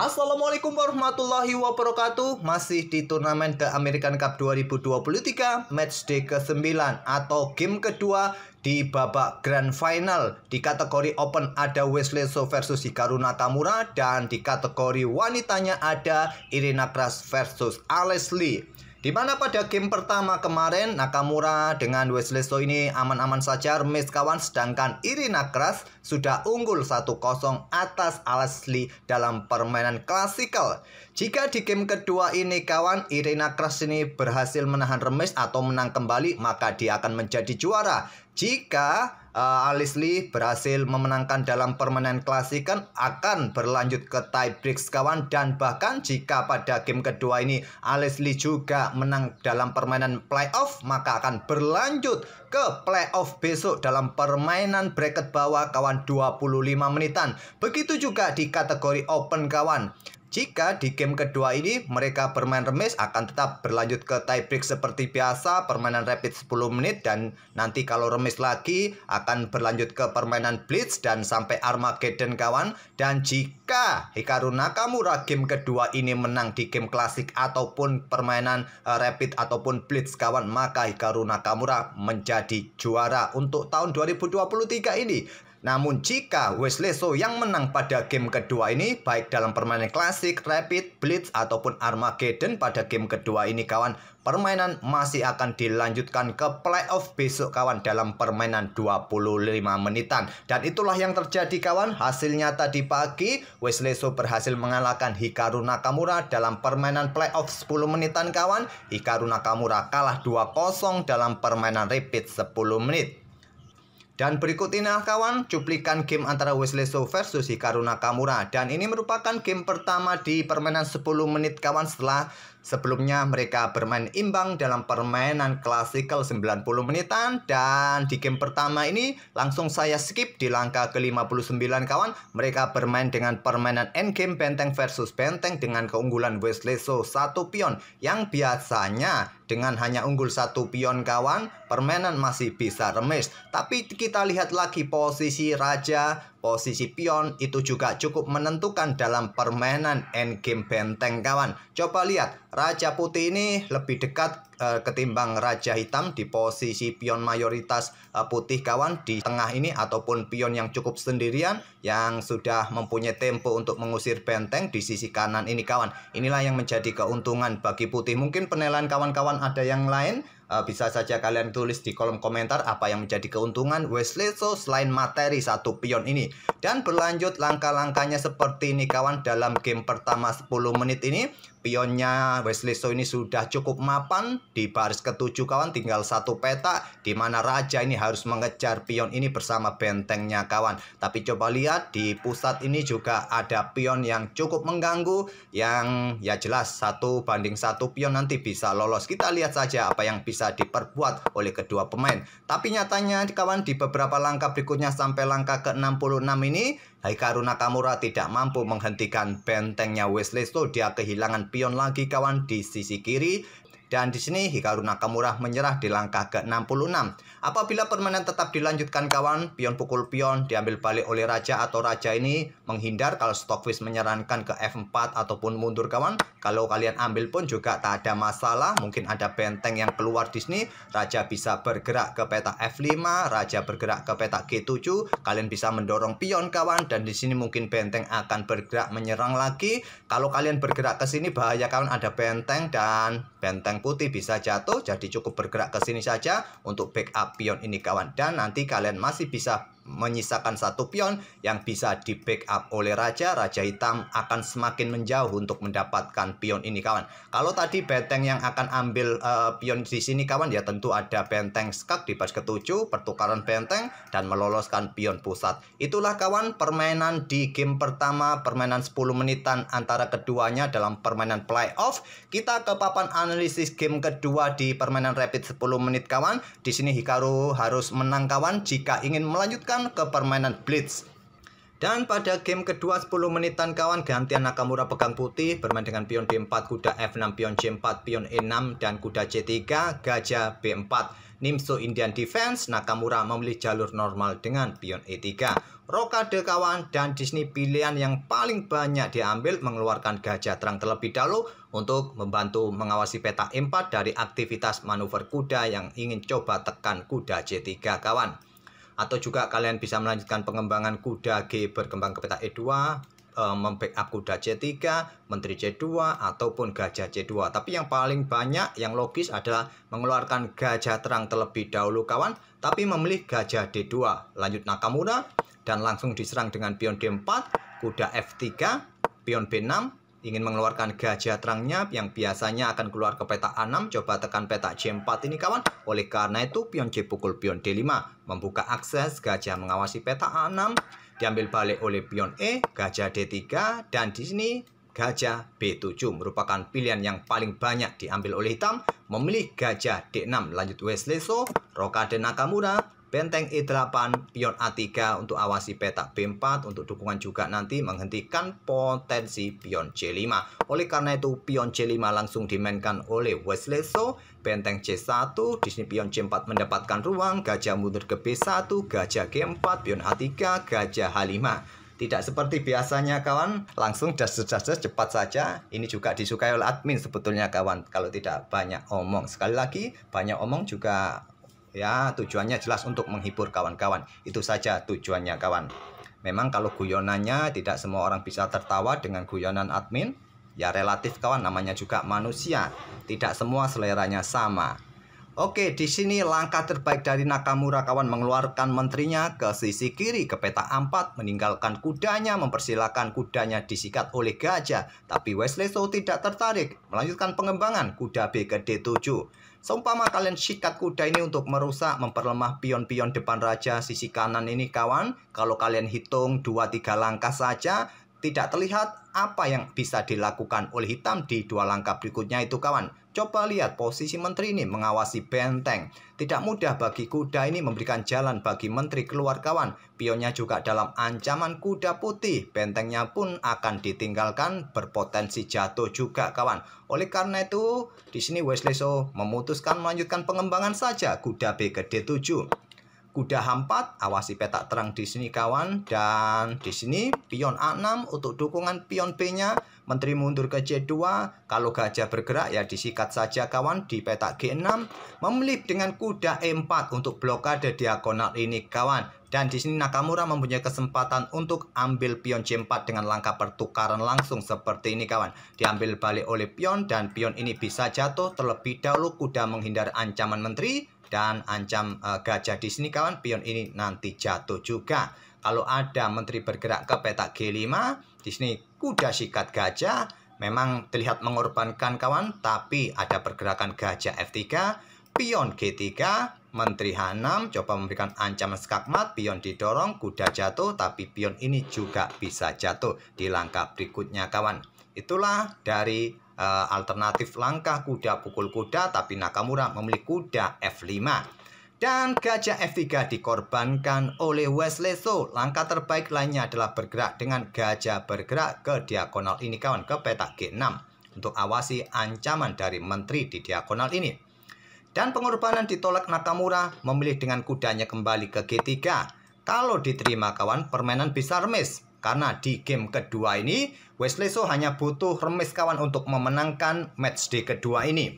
Assalamualaikum warahmatullahi wabarakatuh Masih di turnamen The American Cup 2023 Match day ke-9 atau game kedua di babak Grand Final Di kategori Open ada Wesley So versus Hikaru Nakamura Dan di kategori wanitanya ada Irina Kras versus Alice Lee di mana pada game pertama kemarin Nakamura dengan Wesley So ini aman-aman saja remis kawan sedangkan Irina Kras sudah unggul 1-0 atas Alasli dalam permainan klasikal. Jika di game kedua ini kawan Irina Kras ini berhasil menahan remis atau menang kembali maka dia akan menjadi juara. Jika uh, eh, Alice Lee berhasil memenangkan dalam permainan klasik kan akan berlanjut ke tie break kawan dan bahkan jika pada game kedua ini Alice Lee juga menang dalam permainan playoff maka akan berlanjut ke playoff besok dalam permainan bracket bawah kawan 25 menitan begitu juga di kategori open kawan jika di game kedua ini mereka bermain remis akan tetap berlanjut ke tie break seperti biasa permainan rapid 10 menit dan nanti kalau remis lagi akan berlanjut ke permainan blitz dan sampai Armageddon kawan dan jika Hikaru Nakamura game kedua ini menang di game klasik ataupun permainan eh, rapid ataupun blitz kawan maka Hikaru Nakamura menjadi juara untuk tahun 2023 ini namun jika Wesley So yang menang pada game kedua ini baik dalam permainan klasik, rapid, blitz ataupun Armageddon pada game kedua ini kawan permainan masih akan dilanjutkan ke playoff besok kawan dalam permainan 25 menitan dan itulah yang terjadi kawan hasilnya tadi pagi Wesley So berhasil mengalahkan Hikaru Nakamura dalam permainan playoff 10 menitan kawan Hikaru Nakamura kalah 2-0 dalam permainan repeat 10 menit dan berikut inilah kawan cuplikan game antara Wesley So versus Hikaru Nakamura dan ini merupakan game pertama di permainan 10 menit kawan setelah Sebelumnya mereka bermain imbang dalam permainan klasikal 90 menitan dan di game pertama ini langsung saya skip di langkah ke-59 kawan mereka bermain dengan permainan endgame benteng versus benteng dengan keunggulan wesley so 1 pion yang biasanya dengan hanya unggul satu pion kawan, permainan masih bisa remis. Tapi kita lihat lagi posisi raja, posisi pion itu juga cukup menentukan dalam permainan endgame benteng kawan. Coba lihat Raja putih ini lebih dekat e, ketimbang raja hitam di posisi pion mayoritas e, putih kawan di tengah ini ataupun pion yang cukup sendirian yang sudah mempunyai tempo untuk mengusir benteng di sisi kanan ini kawan. Inilah yang menjadi keuntungan bagi putih. Mungkin penilaian kawan-kawan ada yang lain eh, bisa saja kalian tulis di kolom komentar apa yang menjadi keuntungan Wesley So selain materi satu pion ini dan berlanjut langkah-langkahnya seperti ini kawan dalam game pertama 10 menit ini pionnya Wesley So ini sudah cukup mapan di baris ketujuh kawan tinggal satu peta Dimana raja ini harus mengejar pion ini bersama bentengnya kawan tapi coba lihat lihat di pusat ini juga ada pion yang cukup mengganggu yang ya jelas satu banding satu pion nanti bisa lolos. Kita lihat saja apa yang bisa diperbuat oleh kedua pemain. Tapi nyatanya kawan di beberapa langkah berikutnya sampai langkah ke-66 ini Haikaru Nakamura tidak mampu menghentikan bentengnya Wesley Stoll. Dia kehilangan pion lagi kawan di sisi kiri dan di sini Hikaru Nakamura menyerah di langkah ke-66. Apabila permainan tetap dilanjutkan kawan, pion pukul pion diambil balik oleh raja atau raja ini menghindar kalau Stockfish menyarankan ke F4 ataupun mundur kawan. Kalau kalian ambil pun juga tak ada masalah, mungkin ada benteng yang keluar di sini, raja bisa bergerak ke peta F5, raja bergerak ke peta G7, kalian bisa mendorong pion kawan dan di sini mungkin benteng akan bergerak menyerang lagi. Kalau kalian bergerak ke sini bahaya kawan ada benteng dan benteng putih bisa jatuh jadi cukup bergerak ke sini saja untuk backup pion ini kawan dan nanti kalian masih bisa menyisakan satu pion yang bisa di backup oleh raja, raja hitam akan semakin menjauh untuk mendapatkan pion ini kawan. Kalau tadi benteng yang akan ambil uh, pion di sini kawan ya tentu ada benteng skak di pas ketujuh, pertukaran benteng dan meloloskan pion pusat. Itulah kawan permainan di game pertama, permainan 10 menitan antara keduanya dalam permainan playoff. Kita ke papan analisis game kedua di permainan rapid 10 menit kawan. Di sini Hikaru harus menang kawan jika ingin melanjutkan dialihkan ke permainan blitz. Dan pada game kedua 10 menitan kawan gantian Nakamura pegang putih bermain dengan pion B4, kuda F6, pion C4, pion E6, dan kuda C3, gajah B4. Nimso Indian Defense, Nakamura memilih jalur normal dengan pion E3. Rokade kawan dan Disney pilihan yang paling banyak diambil mengeluarkan gajah terang terlebih dahulu untuk membantu mengawasi peta e M4 dari aktivitas manuver kuda yang ingin coba tekan kuda C3 kawan atau juga kalian bisa melanjutkan pengembangan kuda G berkembang ke peta E2 eh, membackup kuda C3, menteri C2 ataupun gajah C2. Tapi yang paling banyak yang logis adalah mengeluarkan gajah terang terlebih dahulu kawan, tapi memilih gajah D2. Lanjut Nakamura dan langsung diserang dengan pion D4, kuda F3, pion B6 ingin mengeluarkan gajah terangnya yang biasanya akan keluar ke peta A6 coba tekan peta C4 ini kawan oleh karena itu pion C pukul pion D5 membuka akses gajah mengawasi peta A6 diambil balik oleh pion E gajah D3 dan di sini gajah B7 merupakan pilihan yang paling banyak diambil oleh hitam memilih gajah D6 lanjut Wesley So Rokade Nakamura Benteng E8, pion A3 untuk awasi petak B4 untuk dukungan juga nanti menghentikan potensi pion C5. Oleh karena itu pion C5 langsung dimainkan oleh Wesley So, benteng C1, di sini pion C4 mendapatkan ruang, gajah mundur ke B1, gajah G4, pion A3, gajah H5. Tidak seperti biasanya kawan, langsung dasar-dasar cepat saja. Ini juga disukai oleh admin sebetulnya kawan, kalau tidak banyak omong. Sekali lagi, banyak omong juga Ya, tujuannya jelas untuk menghibur kawan-kawan. Itu saja tujuannya kawan. Memang kalau guyonannya tidak semua orang bisa tertawa dengan guyonan admin. Ya relatif kawan namanya juga manusia. Tidak semua seleranya sama. Oke, di sini langkah terbaik dari Nakamura kawan mengeluarkan menterinya ke sisi kiri ke peta 4 meninggalkan kudanya mempersilahkan kudanya disikat oleh gajah. Tapi Wesley So tidak tertarik melanjutkan pengembangan kuda B ke D7. Seumpama kalian sikat kuda ini untuk merusak memperlemah pion-pion depan raja sisi kanan ini kawan. Kalau kalian hitung 2-3 langkah saja tidak terlihat apa yang bisa dilakukan oleh hitam di dua langkah berikutnya itu kawan. Coba lihat posisi menteri ini mengawasi benteng. Tidak mudah bagi kuda ini memberikan jalan bagi menteri keluar kawan. Pionnya juga dalam ancaman kuda putih. Bentengnya pun akan ditinggalkan berpotensi jatuh juga kawan. Oleh karena itu, di sini Wesley So memutuskan melanjutkan pengembangan saja kuda B ke D7 kuda h4 awasi petak terang di sini kawan dan di sini pion A6 untuk dukungan pion B-nya, menteri mundur ke C2, kalau gajah bergerak ya disikat saja kawan di petak G6, memilih dengan kuda E4 untuk blokade diagonal ini kawan. Dan di sini Nakamura mempunyai kesempatan untuk ambil pion C4 dengan langkah pertukaran langsung seperti ini kawan. Diambil balik oleh pion dan pion ini bisa jatuh terlebih dahulu kuda menghindar ancaman menteri dan ancam uh, gajah di sini kawan pion ini nanti jatuh juga. Kalau ada menteri bergerak ke petak G5, di sini kuda sikat gajah memang terlihat mengorbankan kawan, tapi ada pergerakan gajah F3, pion G3, menteri H6 coba memberikan ancaman skakmat, pion didorong, kuda jatuh, tapi pion ini juga bisa jatuh di langkah berikutnya kawan. Itulah dari Eh, alternatif langkah kuda pukul kuda tapi Nakamura memiliki kuda F5 dan gajah F3 dikorbankan oleh Wesley So. Langkah terbaik lainnya adalah bergerak dengan gajah bergerak ke diagonal ini kawan ke petak G6 untuk awasi ancaman dari menteri di diagonal ini. Dan pengorbanan ditolak Nakamura memilih dengan kudanya kembali ke G3. Kalau diterima kawan permainan bisa remis. Karena di game kedua ini, Wesley So hanya butuh remis kawan untuk memenangkan match di kedua ini.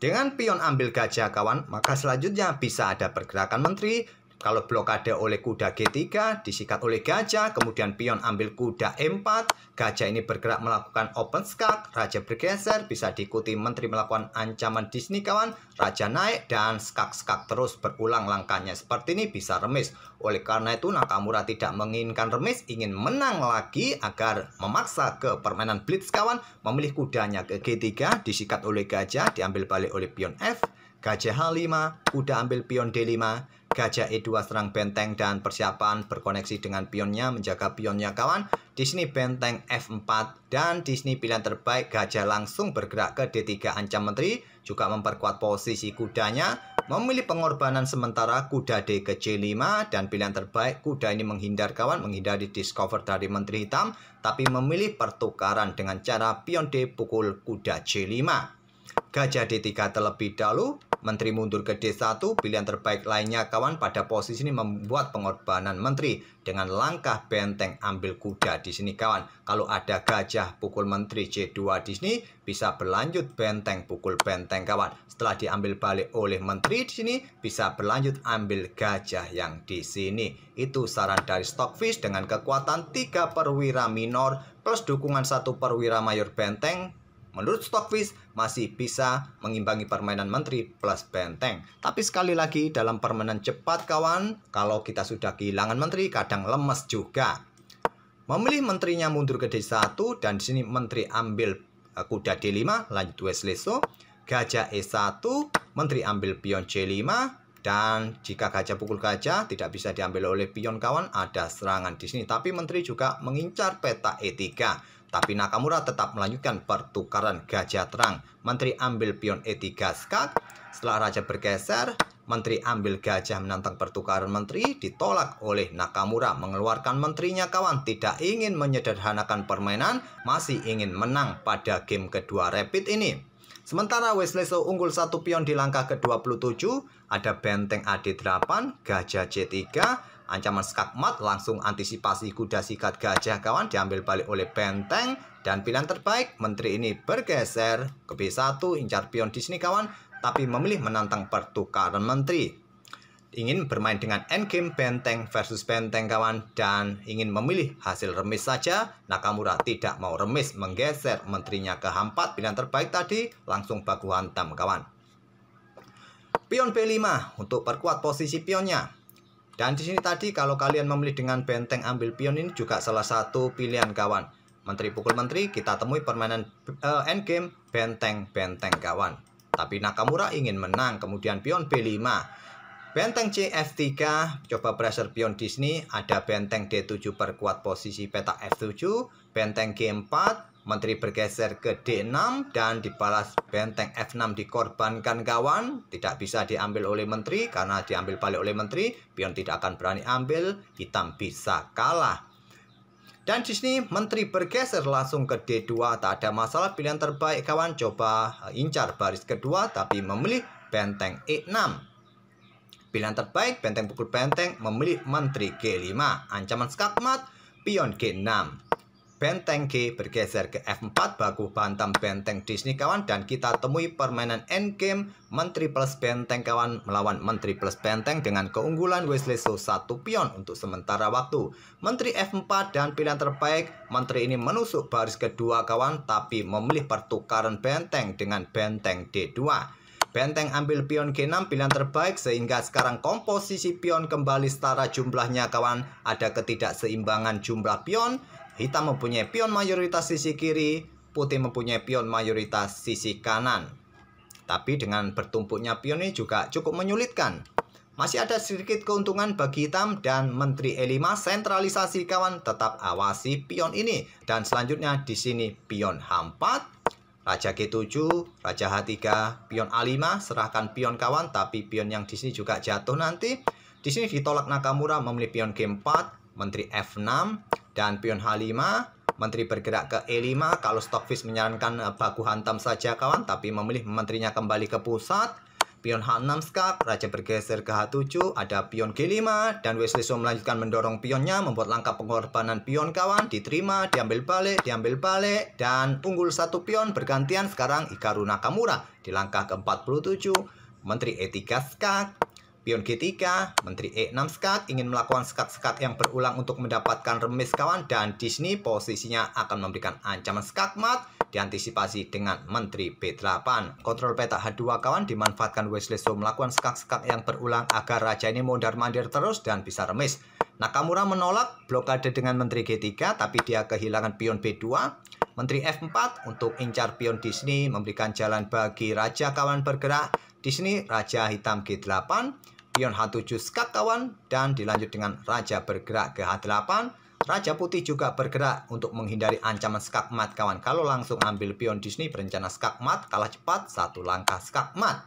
Dengan pion ambil gajah kawan, maka selanjutnya bisa ada pergerakan menteri, kalau blokade oleh kuda G3, disikat oleh gajah, kemudian pion ambil kuda E4, gajah ini bergerak melakukan open skak, raja bergeser, bisa diikuti menteri melakukan ancaman Disney kawan, raja naik, dan skak-skak terus berulang langkahnya seperti ini bisa remis. Oleh karena itu Nakamura tidak menginginkan remis, ingin menang lagi agar memaksa ke permainan blitz kawan, memilih kudanya ke G3, disikat oleh gajah, diambil balik oleh pion F, gajah H5, kuda ambil pion D5, Gajah E2 serang benteng dan persiapan berkoneksi dengan pionnya menjaga pionnya kawan. Di sini benteng F4 dan di sini pilihan terbaik gajah langsung bergerak ke D3 ancam menteri juga memperkuat posisi kudanya. Memilih pengorbanan sementara kuda D ke C5 dan pilihan terbaik kuda ini menghindar kawan menghindari discover dari menteri hitam tapi memilih pertukaran dengan cara pion D pukul kuda C5. Gajah D3 terlebih dahulu Menteri mundur ke D1, pilihan terbaik lainnya kawan pada posisi ini membuat pengorbanan menteri dengan langkah benteng ambil kuda di sini kawan. Kalau ada gajah pukul menteri C2 di sini bisa berlanjut benteng pukul benteng kawan. Setelah diambil balik oleh menteri di sini bisa berlanjut ambil gajah yang di sini. Itu saran dari Stockfish dengan kekuatan 3 perwira minor plus dukungan 1 perwira mayor benteng Menurut Stockfish, masih bisa mengimbangi permainan menteri plus benteng. Tapi sekali lagi, dalam permainan cepat kawan, kalau kita sudah kehilangan menteri, kadang lemes juga. Memilih menterinya mundur ke D1, dan di sini menteri ambil eh, kuda D5, lanjut Wesley So, Gajah E1, menteri ambil pion C5, dan jika gajah pukul gajah tidak bisa diambil oleh pion kawan, ada serangan di sini. Tapi menteri juga mengincar peta E3. Tapi Nakamura tetap melanjutkan pertukaran gajah terang. Menteri ambil pion E3 skak. Setelah raja bergeser, menteri ambil gajah menantang pertukaran menteri ditolak oleh Nakamura. Mengeluarkan menterinya kawan tidak ingin menyederhanakan permainan, masih ingin menang pada game kedua rapid ini. Sementara Wesley So unggul satu pion di langkah ke-27, ada benteng AD8, gajah C3, Ancaman skakmat langsung antisipasi kuda sikat gajah kawan diambil balik oleh benteng. Dan pilihan terbaik menteri ini bergeser ke B1 incar pion di sini kawan. Tapi memilih menantang pertukaran menteri. Ingin bermain dengan endgame benteng versus benteng kawan. Dan ingin memilih hasil remis saja. Nakamura tidak mau remis menggeser menterinya ke H4. Pilihan terbaik tadi langsung baku hantam kawan pion B5 untuk perkuat posisi pionnya. Dan di sini tadi kalau kalian memilih dengan benteng ambil pion ini juga salah satu pilihan kawan. Menteri pukul menteri kita temui permainan uh, endgame benteng-benteng kawan. Tapi Nakamura ingin menang kemudian pion B5. Benteng CF3 coba pressure pion di sini ada benteng D7 perkuat posisi petak F7, benteng G4 menteri bergeser ke D6 dan dibalas benteng F6 dikorbankan kawan tidak bisa diambil oleh menteri karena diambil balik oleh menteri pion tidak akan berani ambil hitam bisa kalah dan di sini menteri bergeser langsung ke D2 tak ada masalah pilihan terbaik kawan coba incar baris kedua tapi memilih benteng E6 Pilihan terbaik benteng pukul benteng memilih menteri G5, ancaman skakmat, pion G6. Benteng G bergeser ke F4 baku bantam benteng Disney kawan dan kita temui permainan endgame menteri plus benteng kawan melawan menteri plus benteng dengan keunggulan Wesley So 1 pion untuk sementara waktu. Menteri F4 dan pilihan terbaik menteri ini menusuk baris kedua kawan tapi memilih pertukaran benteng dengan benteng D2. Benteng ambil pion G6 pilihan terbaik sehingga sekarang komposisi pion kembali setara jumlahnya kawan. Ada ketidakseimbangan jumlah pion. Hitam mempunyai pion mayoritas sisi kiri, putih mempunyai pion mayoritas sisi kanan. Tapi dengan bertumpuknya pion ini juga cukup menyulitkan. Masih ada sedikit keuntungan bagi hitam dan Menteri E5 sentralisasi kawan tetap awasi pion ini. Dan selanjutnya di sini pion H4, Raja G7, Raja H3, pion A5, serahkan pion kawan, tapi pion yang di sini juga jatuh nanti. Di sini ditolak Nakamura memilih pion G4, Menteri F6, dan pion H5. Menteri bergerak ke E5, kalau Stockfish menyarankan eh, baku hantam saja kawan, tapi memilih menterinya kembali ke pusat. Pion H6 skak, raja bergeser ke H7, ada pion G5, dan Wesley So melanjutkan mendorong pionnya, membuat langkah pengorbanan pion kawan, diterima, diambil balik, diambil balik, dan unggul satu pion bergantian sekarang Hikaru Nakamura. Di langkah ke-47, Menteri E3 skak, Pion G3, Menteri E6 skak ingin melakukan skak-skak yang berulang untuk mendapatkan remis kawan dan di sini posisinya akan memberikan ancaman skakmat diantisipasi dengan Menteri B8. Kontrol peta H2 kawan dimanfaatkan Wesley so melakukan skak-skak yang berulang agar Raja ini mondar-mandir terus dan bisa remis. Nakamura menolak blokade dengan Menteri G3 tapi dia kehilangan pion B2. Menteri F4 untuk incar pion di sini memberikan jalan bagi Raja kawan bergerak. Di sini Raja hitam G8, pion H7 skak kawan dan dilanjut dengan Raja bergerak ke H8. Raja putih juga bergerak untuk menghindari ancaman skakmat kawan. Kalau langsung ambil pion di sini berencana skakmat, kalah cepat, satu langkah skakmat.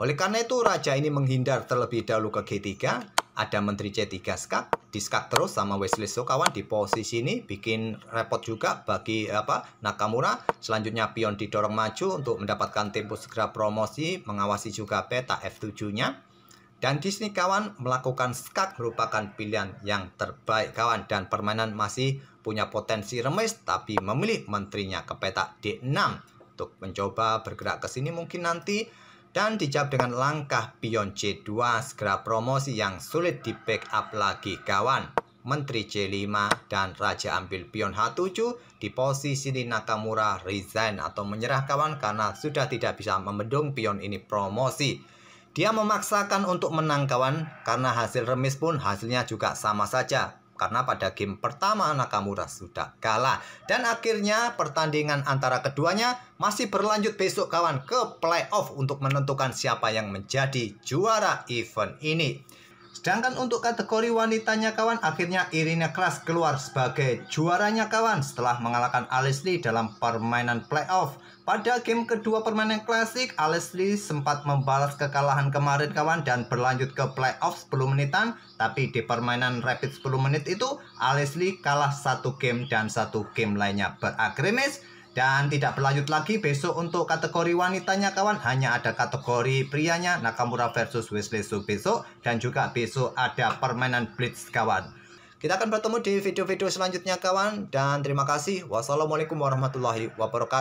Oleh karena itu, raja ini menghindar terlebih dahulu ke G3. Ada menteri C3 skak, di skak terus sama Wesley So kawan di posisi ini bikin repot juga bagi apa Nakamura. Selanjutnya pion didorong maju untuk mendapatkan tempo segera promosi, mengawasi juga peta F7-nya. Dan di sini kawan melakukan skak merupakan pilihan yang terbaik kawan dan permainan masih punya potensi remis tapi memilih menterinya ke peta D6 untuk mencoba bergerak ke sini mungkin nanti dan dijawab dengan langkah pion C2 segera promosi yang sulit di backup lagi kawan. Menteri C5 dan Raja ambil pion H7 di posisi di Nakamura resign atau menyerah kawan karena sudah tidak bisa membendung pion ini promosi. Dia memaksakan untuk menang kawan karena hasil remis pun hasilnya juga sama saja karena pada game pertama Nakamura sudah kalah dan akhirnya pertandingan antara keduanya masih berlanjut besok kawan ke playoff untuk menentukan siapa yang menjadi juara event ini. Sedangkan untuk kategori wanitanya kawan akhirnya Irina Kras keluar sebagai juaranya kawan setelah mengalahkan Alice Lee dalam permainan playoff. Pada game kedua permainan klasik, Alice Lee sempat membalas kekalahan kemarin kawan dan berlanjut ke playoff 10 menitan. Tapi di permainan rapid 10 menit itu, Alice Lee kalah satu game dan satu game lainnya berakrimis. Dan tidak berlanjut lagi besok untuk kategori wanitanya kawan Hanya ada kategori prianya Nakamura versus Wesley Su besok Dan juga besok ada permainan Blitz kawan Kita akan bertemu di video-video selanjutnya kawan Dan terima kasih Wassalamualaikum warahmatullahi wabarakatuh